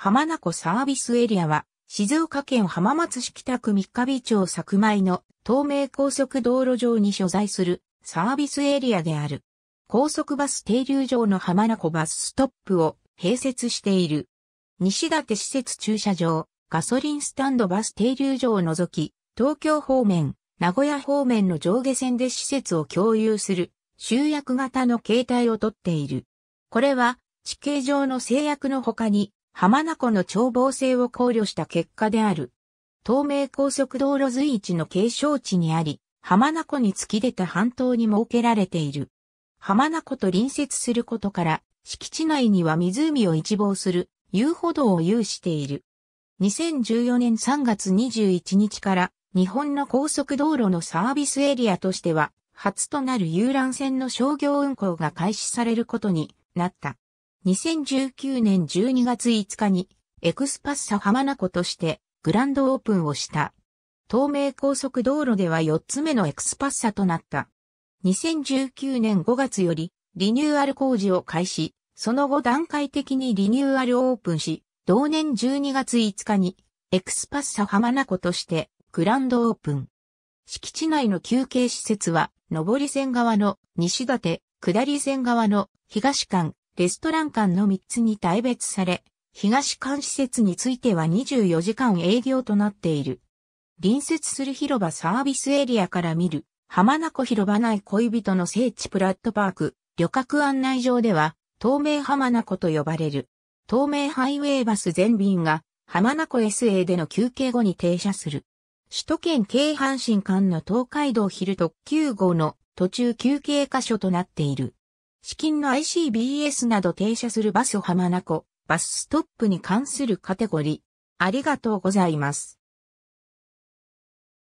浜名湖サービスエリアは、静岡県浜松市北区三日日町久米の東名高速道路上に所在するサービスエリアである。高速バス停留場の浜名湖バスストップを併設している。西立施設駐車場、ガソリンスタンドバス停留場を除き、東京方面、名古屋方面の上下線で施設を共有する集約型の形態をとっている。これは地形上の制約の他に浜名湖の眺望性を考慮した結果である。東名高速道路随一の景勝地にあり、浜名湖に突き出た半島に設けられている。浜名湖と隣接することから、敷地内には湖を一望する遊歩道を有している。2014年3月21日から日本の高速道路のサービスエリアとしては初となる遊覧船の商業運行が開始されることになった。2019年12月5日にエクスパッサ浜名湖としてグランドオープンをした。東名高速道路では4つ目のエクスパッサとなった。2019年5月よりリニューアル工事を開始、その後段階的にリニューアルオープンし、同年12月5日にエクスパッサ浜名湖としてグランドオープン。敷地内の休憩施設は上り線側の西立、下り線側の東館、レストラン間の3つに大別され、東館施設については24時間営業となっている。隣接する広場サービスエリアから見る、浜名湖広場内恋人の聖地プラットパーク、旅客案内場では、東名浜名湖と呼ばれる。東名ハイウェイバス全便が、浜名湖 SA での休憩後に停車する。首都圏京阪神間の東海道昼特急号の途中休憩箇所となっている。資金の ICBS など停車するバス浜名湖、バスストップに関するカテゴリー。ありがとうございます。